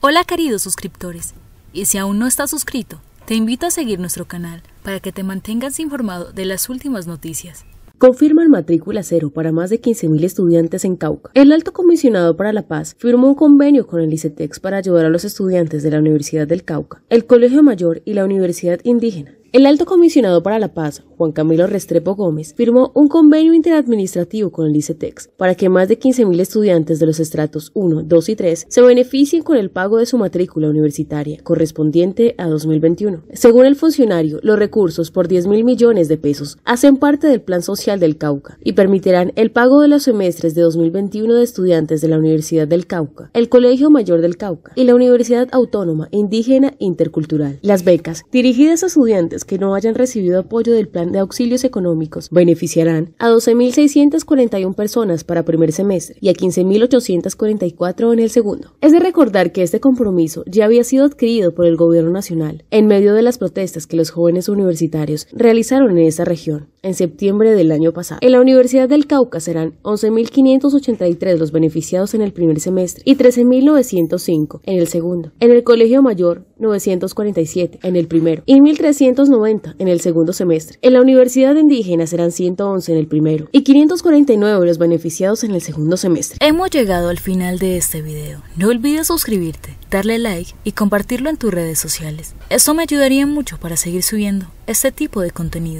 Hola queridos suscriptores, y si aún no estás suscrito, te invito a seguir nuestro canal para que te mantengas informado de las últimas noticias. Confirma el matrícula cero para más de 15.000 estudiantes en Cauca. El alto comisionado para la paz firmó un convenio con el ICETEX para ayudar a los estudiantes de la Universidad del Cauca, el Colegio Mayor y la Universidad Indígena el alto comisionado para la paz, Juan Camilo Restrepo Gómez, firmó un convenio interadministrativo con el ICETEX para que más de 15.000 estudiantes de los estratos 1, 2 y 3 se beneficien con el pago de su matrícula universitaria correspondiente a 2021. Según el funcionario, los recursos por 10.000 millones de pesos hacen parte del Plan Social del Cauca y permitirán el pago de los semestres de 2021 de estudiantes de la Universidad del Cauca, el Colegio Mayor del Cauca y la Universidad Autónoma Indígena Intercultural. Las becas dirigidas a estudiantes que no hayan recibido apoyo del plan de auxilios económicos beneficiarán a 12.641 personas para primer semestre y a 15.844 en el segundo. Es de recordar que este compromiso ya había sido adquirido por el Gobierno Nacional en medio de las protestas que los jóvenes universitarios realizaron en esa región en septiembre del año pasado. En la Universidad del Cauca serán 11.583 los beneficiados en el primer semestre y 13.905 en el segundo. En el Colegio Mayor, 947 en el primero y 1.390 en el segundo semestre. En la Universidad Indígena serán 111 en el primero y 549 los beneficiados en el segundo semestre. Hemos llegado al final de este video. No olvides suscribirte, darle like y compartirlo en tus redes sociales. Eso me ayudaría mucho para seguir subiendo este tipo de contenido.